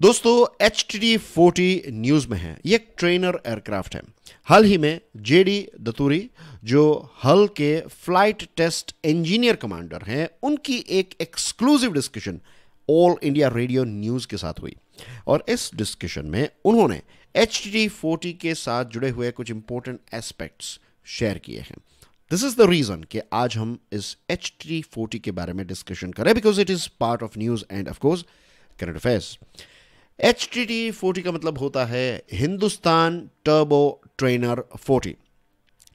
दोस्तों H T forty news में है ये ट्रेनर एयरक्राफ्ट है हाल ही में जेडी दतूरी जो हल के फ्लाइट टेस्ट इंजीनियर कमांडर हैं उनकी एक exclusive discussion All India Radio news के साथ हुई और इस डिस्कशन में उन्होंने एच टी फोर्टी के साथ जुड़े हुए कुछ इंपॉर्टेंट एस्पेक्ट्स शेयर किए हैं दिस इज द रीज़न कि आज हम इस एच टी फोर्टी के बारे में डिस्कशन करें because it is part of news and of course current affairs H T T forty का मतलब होता है हिंदुस्तान टर्बो ट्रेनर फोर्टी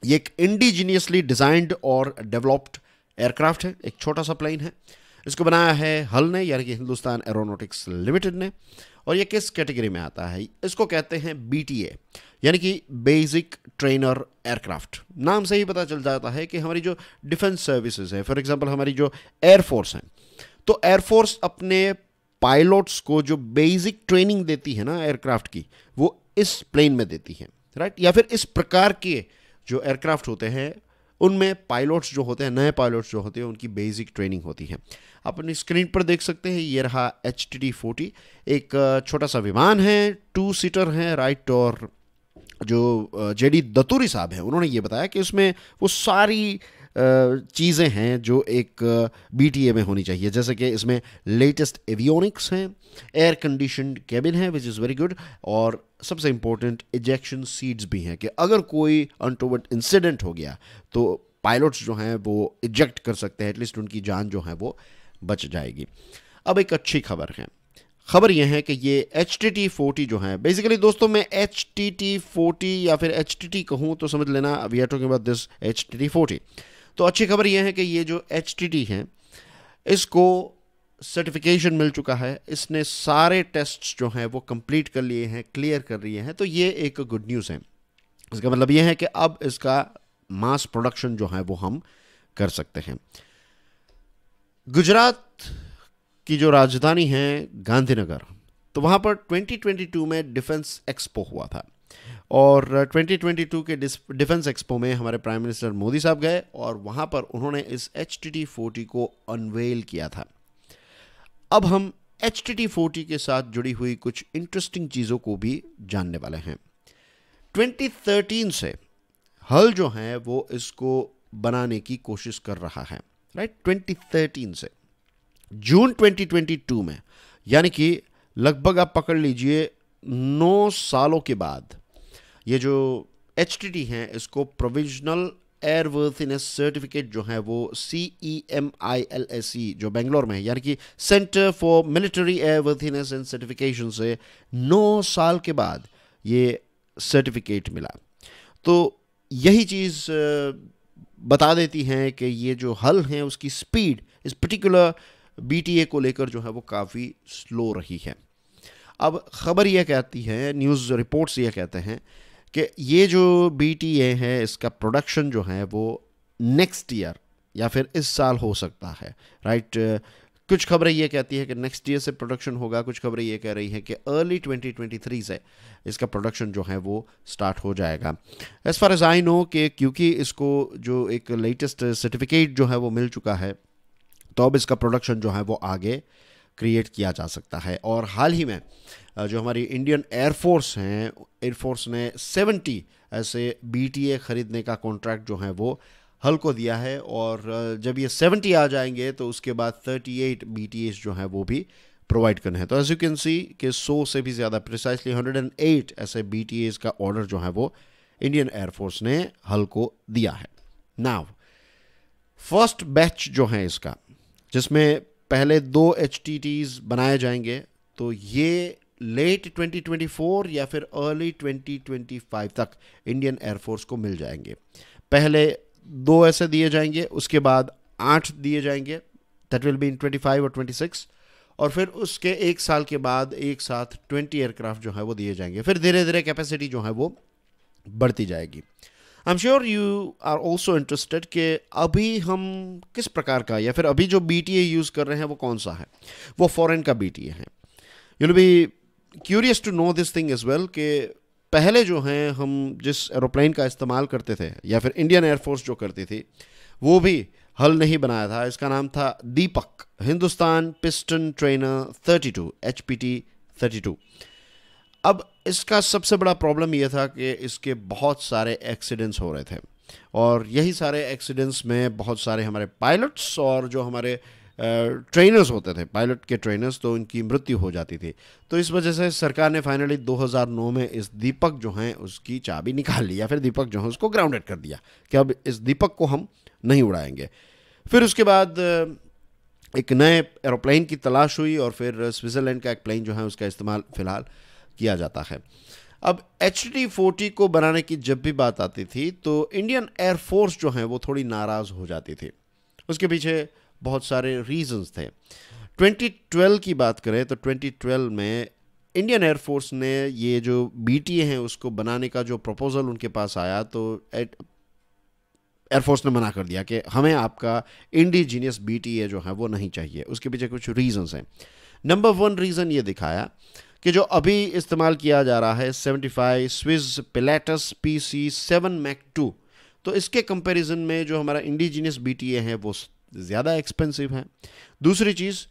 ये एक इंडिजीनियसली डिजाइंड और डेवलप्ड एयरक्राफ्ट है एक छोटा सा प्लेन है इसको बनाया है हल ने यानी कि हिंदुस्तान एरोनोटिक्स लिमिटेड ने और ये किस कैटेगरी में आता है इसको कहते हैं बी यानी कि बेसिक ट्रेनर एयरक्राफ्ट नाम से ही पता चल जाता है कि हमारी जो डिफेंस सर्विसेज है फॉर एग्जांपल हमारी जो एयरफोर्स हैं तो एयरफोर्स अपने पायलट्स को जो बेसिक ट्रेनिंग देती है ना एयरक्राफ्ट की वो इस प्लेन में देती है राइट या फिर इस प्रकार के जो एयरक्राफ्ट होते हैं उनमें पायलट्स जो होते हैं नए पायलट्स जो होते हैं उनकी बेसिक ट्रेनिंग होती है आप अपनी स्क्रीन पर देख सकते हैं ये रहा एच टी फोर्टी एक छोटा सा विमान है टू सीटर है राइट और जो जेडी दतूरी साहब हैं उन्होंने ये बताया कि उसमें वो सारी चीज़ें हैं जो एक बी में होनी चाहिए जैसे कि इसमें लेटेस्ट एवियोनिक्स हैं एयर कंडीशन कैबिन है विच इज़ वेरी गुड और सबसे इम्पोर्टेंट इजेक्शन सीट्स भी हैं कि अगर कोई अनटोवर्ड इंसिडेंट हो गया तो पायलट्स जो हैं वो इजेक्ट कर सकते हैं एटलीस्ट उनकी जान जो है वो बच जाएगी अब एक अच्छी खबर है खबर यह है कि ये एच टी टी फोर्टी जो है बेसिकली दोस्तों मैं एच टी टी फोर्टी या फिर एच टी टी कहूँ तो समझ लेना we are talking about this H T T forty तो अच्छी खबर यह है कि ये जो एच है इसको सर्टिफिकेशन मिल चुका है इसने सारे टेस्ट जो हैं वो कंप्लीट कर लिए हैं क्लियर कर लिए हैं तो ये एक गुड न्यूज़ है इसका मतलब ये है कि अब इसका मास प्रोडक्शन जो है वो हम कर सकते हैं गुजरात की जो राजधानी है गांधीनगर तो वहाँ पर 2022 में डिफेंस एक्सपो हुआ था और 2022 uh, के डिफेंस एक्सपो में हमारे प्राइम मिनिस्टर मोदी साहब गए और वहाँ पर उन्होंने इस एच टी को अनवेल किया था अब हम एच टी के साथ जुड़ी हुई कुछ इंटरेस्टिंग चीज़ों को भी जानने वाले हैं 2013 से हल जो है वो इसको बनाने की कोशिश कर रहा है राइट right? 2013 से जून 2022 में यानी कि लगभग आप पकड़ लीजिए नौ सालों के बाद ये जो एच टी हैं इसको प्रोविजनल एयरवर्थिनेस सर्टिफिकेट जो है वो C E M I L S C जो बेंगलोर में है यानी कि centre for military airworthiness and certification से नौ साल के बाद ये सर्टिफिकेट मिला तो यही चीज़ बता देती हैं कि ये जो हल हैं उसकी स्पीड इस पर्टिकुलर बीटीए को लेकर जो है वो काफ़ी स्लो रही है अब खबर यह कहती है न्यूज़ रिपोर्ट्स यह कहते हैं कि ये जो बी टी ए है इसका प्रोडक्शन जो है वो नेक्स्ट ईयर या फिर इस साल हो सकता है राइट कुछ खबरें ये कहती है कि नेक्स्ट ईयर से प्रोडक्शन होगा कुछ खबरें ये कह रही है कि अर्ली 2023 से इसका प्रोडक्शन जो है वो स्टार्ट हो जाएगा as far as I know कि क्योंकि इसको जो एक लेटेस्ट सर्टिफिकेट जो है वो मिल चुका है तो अब इसका प्रोडक्शन जो है वो आगे क्रिएट किया जा सकता है और हाल ही में जो हमारी इंडियन एयरफोर्स हैं एयरफोर्स ने 70 ऐसे बी ख़रीदने का कॉन्ट्रैक्ट जो है वो हल को दिया है और जब ये 70 आ जाएंगे तो उसके बाद 38 बी जो हैं वो भी प्रोवाइड करने हैं तो एज यू कैन सी के 100 से भी ज़्यादा प्रिसाइसली 108 ऐसे बी का ऑर्डर जो है वो इंडियन एयरफोर्स ने हल को दिया है नाव फर्स्ट बैच जो है इसका जिसमें पहले दो एच बनाए जाएंगे तो ये लेट 2024 या फिर अर्ली 2025 तक इंडियन एयरफोर्स को मिल जाएंगे पहले दो ऐसे दिए जाएंगे उसके बाद आठ दिए जाएंगे दैट विल बी इन 25 और 26 और फिर उसके एक साल के बाद एक साथ 20 एयरक्राफ्ट जो है वो दिए जाएंगे फिर धीरे धीरे कैपेसिटी जो है वो बढ़ती जाएगी I am sure you are also interested कि अभी हम किस प्रकार का या फिर अभी जो बी टी ए यूज़ कर रहे हैं वो कौन सा है वो फॉरेन का बी टी ए है you will be curious to know this thing is well कि पहले जो हैं हम जिस एरोप्लेन का इस्तेमाल करते थे या फिर इंडियन एयरफोर्स जो करती थी वो भी हल नहीं बनाया था इसका नाम था Deepak Hindustan piston trainer thirty two H P T thirty two अब इसका सबसे बड़ा प्रॉब्लम यह था कि इसके बहुत सारे एक्सीडेंट्स हो रहे थे और यही सारे एक्सीडेंट्स में बहुत सारे हमारे पायलट्स और जो हमारे ट्रेनर्स होते थे पायलट के ट्रेनर्स तो उनकी मृत्यु हो जाती थी तो इस वजह से सरकार ने फाइनली 2009 में इस दीपक जो हैं उसकी चाबी निकाल ली या फिर दीपक जो है उसको ग्राउंडेड कर दिया कि अब इस दीपक को हम नहीं उड़ाएंगे फिर उसके बाद एक नए एरोप्लेन की तलाश हुई और फिर स्विट्ज़रलैंड का एक प्लेन जो है उसका इस्तेमाल फ़िलहाल किया जाता है अब एच डी फोर्टी को बनाने की जब भी बात आती थी तो इंडियन एयरफोर्स जो है वो थोड़ी नाराज़ हो जाती थी उसके पीछे बहुत सारे रीजंस थे 2012 की बात करें तो 2012 में इंडियन एयरफोर्स ने ये जो बी हैं उसको बनाने का जो प्रपोज़ल उनके पास आया तो एयरफोर्स ने मना कर दिया कि हमें आपका इंडिजीनियस बी जो है वो नहीं चाहिए उसके पीछे कुछ रीजंस हैं नंबर वन रीज़न ये दिखाया कि जो अभी इस्तेमाल किया जा रहा है 75 Swiss Pilatus P C seven Mk two तो इसके कंपैरिजन में जो हमारा इंडिजीनियस बी टी ए है वो ज़्यादा एक्सपेंसिव है दूसरी चीज़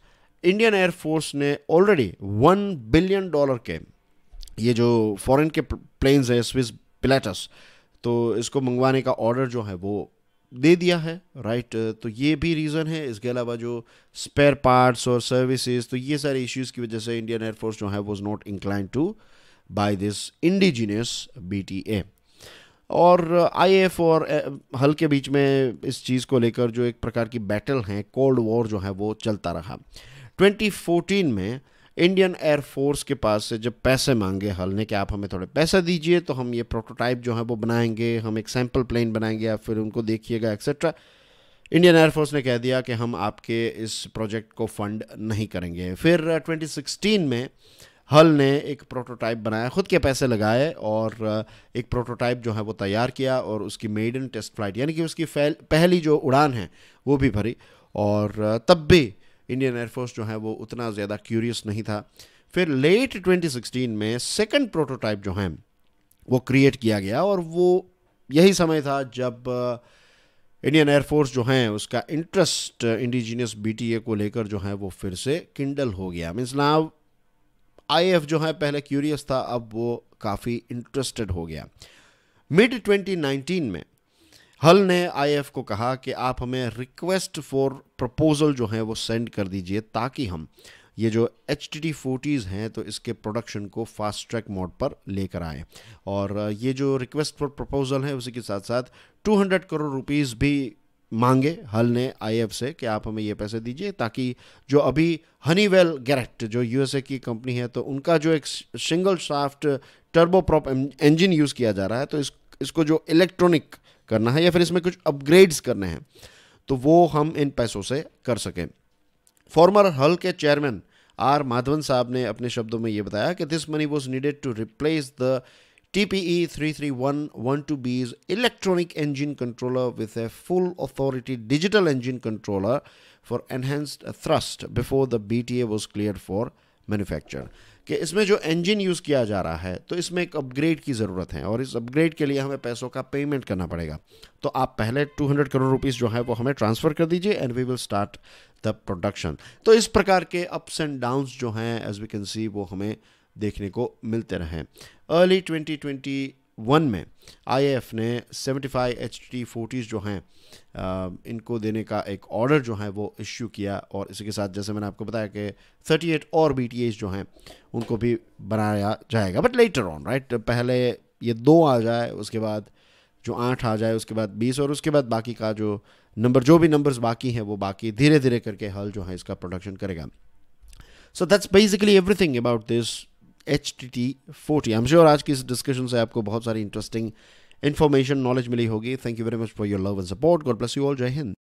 इंडियन एयरफोर्स ने ऑलरेडी वन बिलियन डॉलर के ये जो फॉरेन के प्लेन्स है स्विज पिलेटस तो इसको मंगवाने का ऑर्डर जो है वो दे दिया है राइट तो ये भी रीज़न है इसके अलावा जो स्पेयर पार्ट्स और सर्विसेज तो ये सारे इश्यूज की वजह से इंडियन एयरफोर्स जो है was not incline to buy this indigenous A और एफ uh, और uh, हल के बीच में इस चीज़ को लेकर जो एक प्रकार की बैटल है कोल्ड वॉर जो है वो चलता रहा 2014 में इंडियन एयरफोर्स के पास से जब पैसे मांगे हल ने कि आप हमें थोड़े पैसा दीजिए तो हम ये प्रोटोटाइप जो है वो बनाएंगे हम एक सैम्पल प्लेन बनाएंगे आप फिर उनको देखिएगा एक्सेट्रा इंडियन एयरफोर्स ने कह दिया कि हम आपके इस प्रोजेक्ट को फंड नहीं करेंगे फिर 2016 uh, में हल ने एक प्रोटोटाइप बनाया ख़ुद के पैसे लगाए और uh, एक प्रोटोटाइप जो है वो तैयार किया और उसकी मेडन टेस्ट फ्लाइट यानी कि उसकी पहली जो उड़ान है वो भी भरी और uh, तब भी इंडियन एयरफोर्स जो है वो उतना ज़्यादा क्यूरियस नहीं था फिर लेट 2016 में सेकंड प्रोटोटाइप जो है वो क्रिएट किया गया और वो यही समय था जब इंडियन uh, एयरफोर्स जो है उसका इंटरेस्ट इंडिजीनियस बी को लेकर जो है वो फिर से किंडल हो गया मीन्स नाव आई जो है पहले क्यूरियस था अब वो काफ़ी इंटरेस्टेड हो गया मिड 2019 में हल ने आईएफ को कहा कि आप हमें रिक्वेस्ट फॉर प्रपोजल जो है वो सेंड कर दीजिए ताकि हम ये जो एच टी टी फोर्टीज़ हैं तो इसके प्रोडक्शन को फास्ट ट्रैक मोड पर लेकर आएँ और ये जो रिक्वेस्ट फॉर प्रपोजल है उसी के साथ साथ 200 करोड़ रुपीज़ भी मांगे हल ने आईएफ से कि आप हमें ये पैसे दीजिए ताकि जो अभी हनीवेल गैरेट जो यूएसए की कंपनी है तो उनका जो एक single shaft turboprop engine use किया जा रहा है तो इस इसको जो इलेक्ट्रॉनिक करना है या फिर इसमें कुछ अपग्रेड्स करने हैं तो वो हम इन पैसों से कर सकें फॉर्मर हल के चेयरमैन आर माधवन साहब ने अपने शब्दों में ये बताया कि this money was needed to replace the T P E three three one one two B's electronic engine controller with a full authority digital engine controller for enhanced thrust before the B T A was clear for manufacture कि इसमें जो engine use किया जा रहा है तो इसमें एक अपग्रेड की ज़रूरत है और इस अपग्रेड के लिए हमें पैसों का पेमेंट करना पड़ेगा तो आप पहले 200 करोड़ रुपीस जो है वो हमें ट्रांसफ़र कर दीजिए and we will start the production तो इस प्रकार के अप्स एंड डाउन्स जो हैं एज वी कैन सी वो हमें देखने को मिलते रहें अर्ली ट्वेंटी वन में एफ़ ने 75 फाइव एच टी फोर्टीज़ जो हैं इनको देने का एक ऑर्डर जो है वो इश्यू किया और इसी के साथ जैसे मैंने आपको बताया कि 38 और बी जो हैं उनको भी बनाया जाएगा बट लेटर ऑन राइट पहले ये दो आ जाए उसके बाद जो आठ आ जाए उसके बाद बीस और उसके बाद बाकी का जो नंबर जो भी नंबर्स बाकी हैं वो बाकी धीरे धीरे करके हल जो है इसका प्रोडक्शन करेगा so that's basically everything about this H T T forty I am sure आज की इस डिस्कशन से आपको बहुत सारी इंटरेस्टिंग इन्फॉर्मेशन नॉलेज मिली होगी thank you very much for your love and support God bless you all जय हिंद